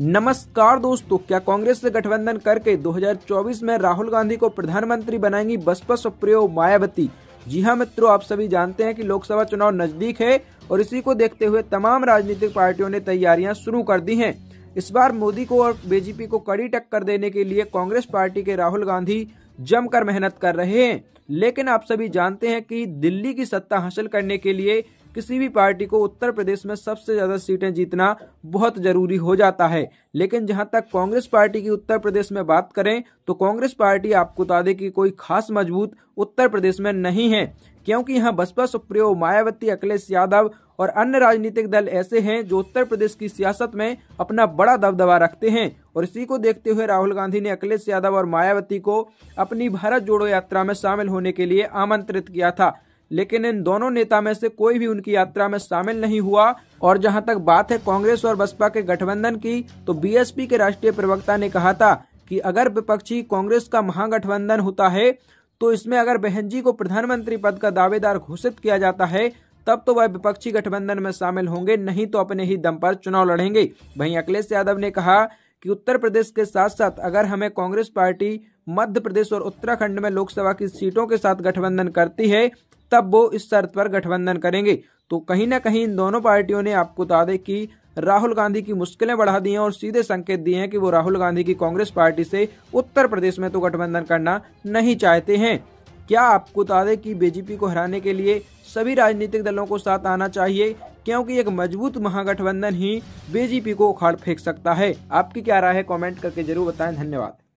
नमस्कार दोस्तों क्या कांग्रेस से गठबंधन करके 2024 में राहुल गांधी को प्रधानमंत्री बनाएंगी बसपा सुप्रियो मायावती जी हाँ मित्रों आप सभी जानते हैं कि लोकसभा चुनाव नजदीक है और इसी को देखते हुए तमाम राजनीतिक पार्टियों ने तैयारियां शुरू कर दी हैं इस बार मोदी को और बीजेपी को कड़ी टक्कर देने के लिए कांग्रेस पार्टी के राहुल गांधी जमकर मेहनत कर रहे हैं लेकिन आप सभी जानते हैं कि दिल्ली की सत्ता हासिल करने के लिए किसी भी पार्टी को उत्तर प्रदेश में सबसे ज़्यादा सीटें जीतना बहुत ज़रूरी हो जाता है लेकिन जहां तक कांग्रेस पार्टी की उत्तर प्रदेश में बात करें तो कांग्रेस पार्टी आपको बता दें कि कोई खास मजबूत उत्तर प्रदेश में नहीं है क्योंकि यहाँ बसपा सुप्रियो मायावती अखिलेश यादव और अन्य राजनीतिक दल ऐसे हैं जो उत्तर प्रदेश की सियासत में अपना बड़ा दबदबा रखते हैं और इसी को देखते हुए राहुल गांधी ने अखिलेश यादव और मायावती को अपनी भारत जोड़ो यात्रा में शामिल होने के लिए आमंत्रित किया था लेकिन इन दोनों नेता में से कोई भी उनकी यात्रा में शामिल नहीं हुआ और जहां तक बात है कांग्रेस और बसपा के गठबंधन की तो बीएसपी के राष्ट्रीय प्रवक्ता ने कहा था कि अगर विपक्षी कांग्रेस का महागठबंधन होता है तो इसमें अगर बहन जी को प्रधानमंत्री पद का दावेदार घोषित किया जाता है तब तो वह विपक्षी गठबंधन में शामिल होंगे नहीं तो अपने ही दम पर चुनाव लड़ेंगे वहीं अखिलेश यादव ने कहा कि उत्तर प्रदेश के साथ साथ अगर हमें कांग्रेस पार्टी मध्य प्रदेश और उत्तराखंड में लोकसभा की सीटों के साथ गठबंधन करती है तब वो इस शर्त पर गठबंधन करेंगे तो कहीं ना कहीं इन दोनों पार्टियों ने आपको बता दें कि राहुल गांधी की मुश्किलें बढ़ा दी हैं और सीधे संकेत दिए हैं कि वो राहुल गांधी की कांग्रेस पार्टी से उत्तर प्रदेश में तो गठबंधन करना नहीं चाहते हैं क्या आपको बता दें कि बीजेपी को हराने के लिए सभी राजनीतिक दलों को साथ आना चाहिए क्योंकि एक मजबूत महागठबंधन ही बीजेपी को उखाड़ फेंक सकता है आपकी क्या राय है कॉमेंट करके जरूर बताएं धन्यवाद